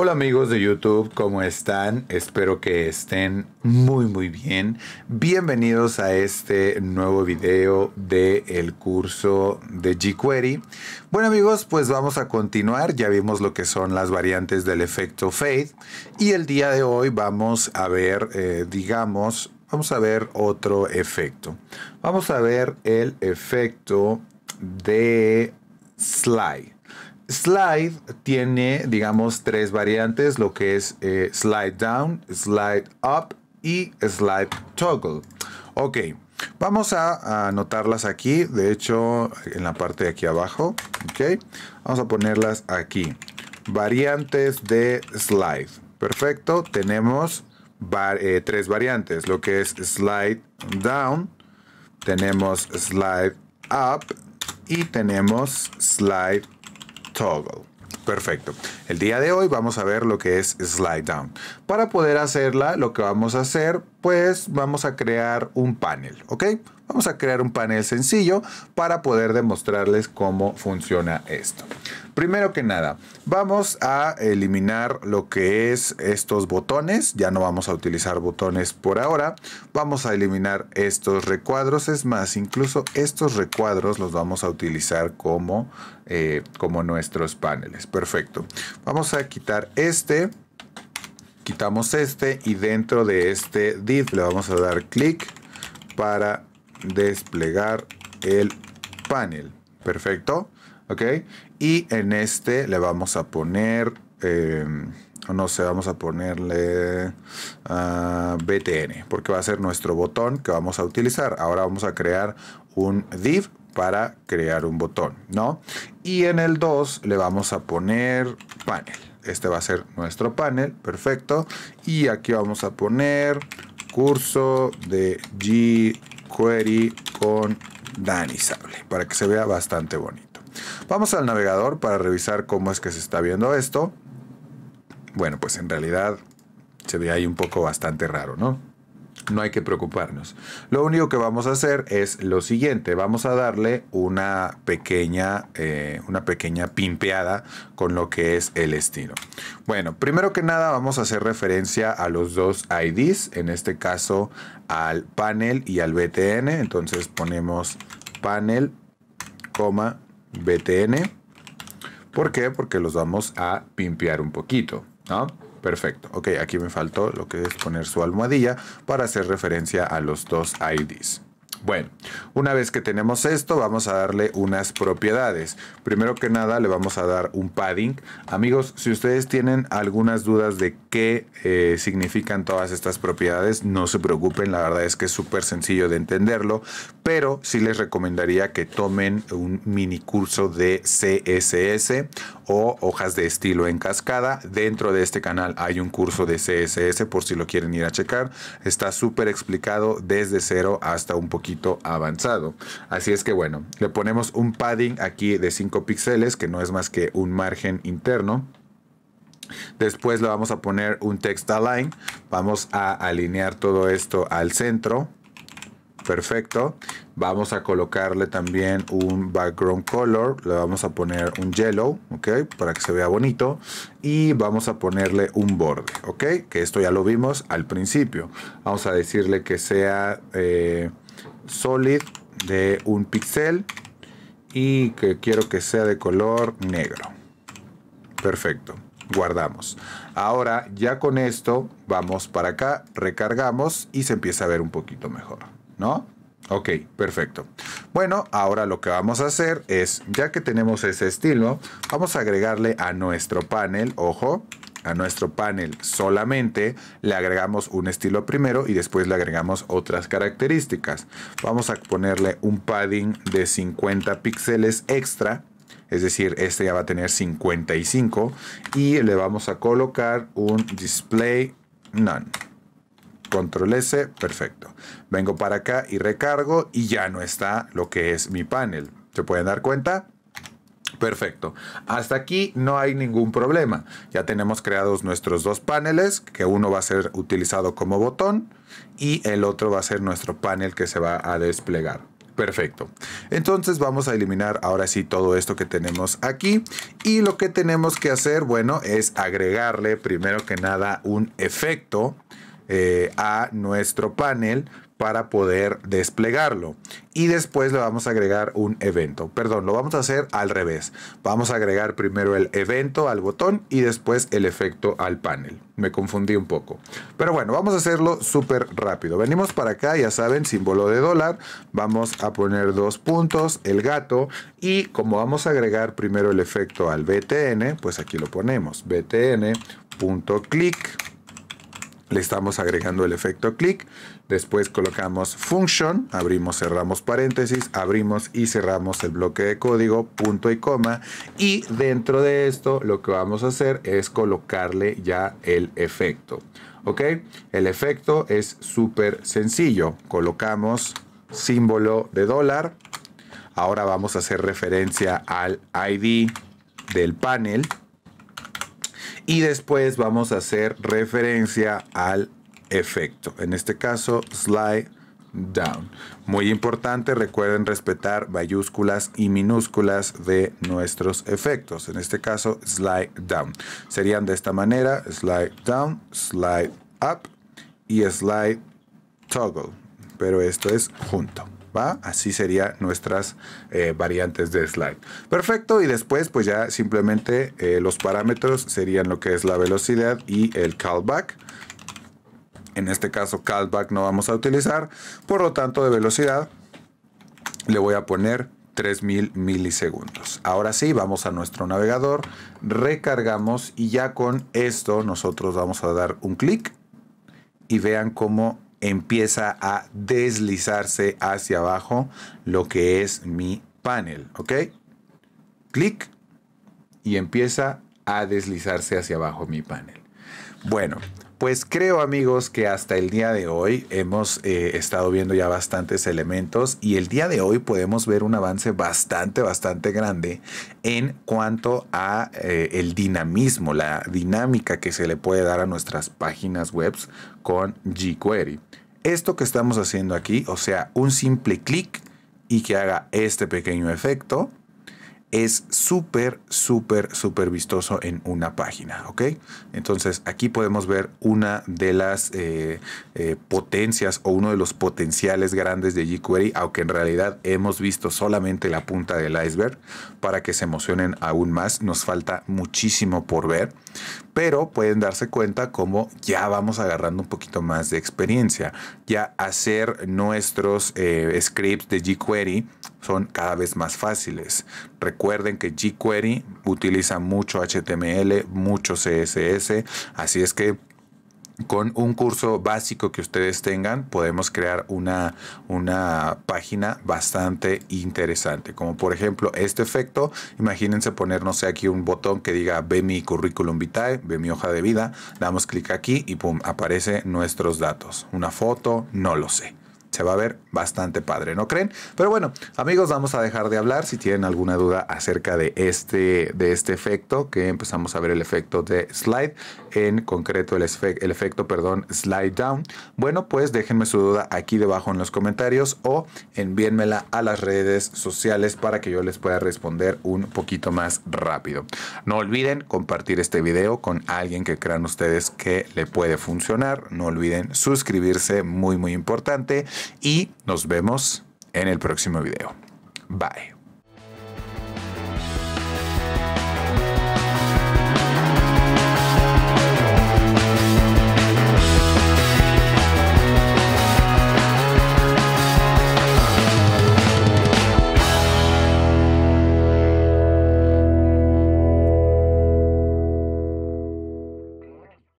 Hola amigos de YouTube, ¿cómo están? Espero que estén muy muy bien. Bienvenidos a este nuevo video del el curso de jQuery. Bueno amigos, pues vamos a continuar. Ya vimos lo que son las variantes del efecto fade. Y el día de hoy vamos a ver, eh, digamos, vamos a ver otro efecto. Vamos a ver el efecto de slide. Slide tiene, digamos, tres variantes, lo que es eh, slide down, slide up y slide toggle. Ok, vamos a anotarlas aquí, de hecho, en la parte de aquí abajo. Ok, vamos a ponerlas aquí. Variantes de slide. Perfecto, tenemos eh, tres variantes, lo que es slide down, tenemos slide up y tenemos slide toggle. Perfecto. El día de hoy vamos a ver lo que es slide down. Para poder hacerla, lo que vamos a hacer vamos a crear un panel, ¿ok? Vamos a crear un panel sencillo para poder demostrarles cómo funciona esto. Primero que nada, vamos a eliminar lo que es estos botones. Ya no vamos a utilizar botones por ahora. Vamos a eliminar estos recuadros. Es más, incluso estos recuadros los vamos a utilizar como, eh, como nuestros paneles. Perfecto. Vamos a quitar este quitamos este y dentro de este div le vamos a dar clic para desplegar el panel. Perfecto. Ok. Y en este le vamos a poner, em, no sé, vamos a ponerle BTN, ah, porque va a ser nuestro botón que vamos a utilizar. Ahora vamos a crear un div para crear un botón, ¿no? Y en el 2 le vamos a poner panel este va a ser nuestro panel, perfecto. Y aquí vamos a poner curso de jQuery con Danisable para que se vea bastante bonito. Vamos al navegador para revisar cómo es que se está viendo esto. Bueno, pues en realidad se ve ahí un poco bastante raro, ¿no? no hay que preocuparnos. Lo único que vamos a hacer es lo siguiente, vamos a darle una pequeña, eh, una pequeña pimpeada con lo que es el estilo. Bueno, primero que nada vamos a hacer referencia a los dos IDs, en este caso al panel y al btn, entonces ponemos panel, coma, btn. ¿Por qué? Porque los vamos a pimpear un poquito, ¿no? Perfecto. Ok, aquí me faltó lo que es poner su almohadilla para hacer referencia a los dos IDs. Bueno, una vez que tenemos esto, vamos a darle unas propiedades. Primero que nada, le vamos a dar un padding. Amigos, si ustedes tienen algunas dudas de qué eh, significan todas estas propiedades, no se preocupen. La verdad es que es súper sencillo de entenderlo. Pero sí les recomendaría que tomen un mini curso de CSS o hojas de estilo en cascada. Dentro de este canal hay un curso de CSS por si lo quieren ir a checar. Está súper explicado desde cero hasta un poquito avanzado. Así es que bueno, le ponemos un padding aquí de 5 píxeles, que no es más que un margen interno. Después le vamos a poner un text align. Vamos a alinear todo esto al centro. Perfecto. Vamos a colocarle también un background color. Le vamos a poner un yellow, ¿ok? Para que se vea bonito. Y vamos a ponerle un borde, ¿ok? Que esto ya lo vimos al principio. Vamos a decirle que sea... Eh, solid de un píxel y que quiero que sea de color negro. Perfecto, guardamos. Ahora ya con esto vamos para acá, recargamos y se empieza a ver un poquito mejor, ¿no? Ok, perfecto. Bueno, ahora lo que vamos a hacer es, ya que tenemos ese estilo, vamos a agregarle a nuestro panel, ojo, a nuestro panel solamente le agregamos un estilo primero y después le agregamos otras características. Vamos a ponerle un padding de 50 píxeles extra. Es decir, este ya va a tener 55 y le vamos a colocar un display none. Control S, perfecto. Vengo para acá y recargo y ya no está lo que es mi panel. ¿Se pueden dar cuenta? Perfecto. Hasta aquí no hay ningún problema. Ya tenemos creados nuestros dos paneles, que uno va a ser utilizado como botón y el otro va a ser nuestro panel que se va a desplegar. Perfecto. Entonces vamos a eliminar ahora sí todo esto que tenemos aquí. Y lo que tenemos que hacer, bueno, es agregarle primero que nada un efecto eh, a nuestro panel para poder desplegarlo. Y después le vamos a agregar un evento. Perdón, lo vamos a hacer al revés. Vamos a agregar primero el evento al botón y después el efecto al panel. Me confundí un poco. Pero bueno, vamos a hacerlo súper rápido. Venimos para acá, ya saben, símbolo de dólar. Vamos a poner dos puntos, el gato. Y como vamos a agregar primero el efecto al BTN, pues aquí lo ponemos. BTN.click le estamos agregando el efecto clic, después colocamos function, abrimos, cerramos paréntesis, abrimos y cerramos el bloque de código, punto y coma, y dentro de esto lo que vamos a hacer es colocarle ya el efecto, ¿ok? El efecto es súper sencillo, colocamos símbolo de dólar, ahora vamos a hacer referencia al ID del panel, y después vamos a hacer referencia al efecto. En este caso, slide down. Muy importante, recuerden respetar mayúsculas y minúsculas de nuestros efectos. En este caso, slide down. Serían de esta manera, slide down, slide up y slide toggle. Pero esto es junto. ¿va? Así serían nuestras eh, variantes de slide. Perfecto, y después pues ya simplemente eh, los parámetros serían lo que es la velocidad y el callback. En este caso callback no vamos a utilizar, por lo tanto de velocidad le voy a poner 3000 milisegundos. Ahora sí, vamos a nuestro navegador, recargamos y ya con esto nosotros vamos a dar un clic y vean cómo empieza a deslizarse hacia abajo lo que es mi panel, ¿ok? Clic y empieza a deslizarse hacia abajo mi panel. Bueno, pues creo amigos que hasta el día de hoy hemos eh, estado viendo ya bastantes elementos y el día de hoy podemos ver un avance bastante, bastante grande en cuanto a eh, el dinamismo, la dinámica que se le puede dar a nuestras páginas web con jQuery. Esto que estamos haciendo aquí, o sea, un simple clic y que haga este pequeño efecto, es súper, súper, súper vistoso en una página, ¿ok? Entonces aquí podemos ver una de las eh, eh, potencias o uno de los potenciales grandes de jQuery, aunque en realidad hemos visto solamente la punta del iceberg. Para que se emocionen aún más, nos falta muchísimo por ver, pero pueden darse cuenta como ya vamos agarrando un poquito más de experiencia. Ya hacer nuestros eh, scripts de jQuery son cada vez más fáciles. Recuerden que jQuery utiliza mucho HTML, mucho CSS, así es que con un curso básico que ustedes tengan, podemos crear una, una página bastante interesante. Como por ejemplo este efecto, imagínense poner, no sé, aquí un botón que diga ve mi currículum vitae, ve mi hoja de vida, damos clic aquí y pum, aparece nuestros datos. Una foto, no lo sé se va a ver bastante padre, ¿no creen? Pero bueno, amigos, vamos a dejar de hablar. Si tienen alguna duda acerca de este, de este efecto, que empezamos a ver el efecto de slide, en concreto el, el efecto, perdón, slide down, bueno, pues déjenme su duda aquí debajo en los comentarios o envíenmela a las redes sociales para que yo les pueda responder un poquito más rápido. No olviden compartir este video con alguien que crean ustedes que le puede funcionar. No olviden suscribirse, muy, muy importante y nos vemos en el próximo video. Bye.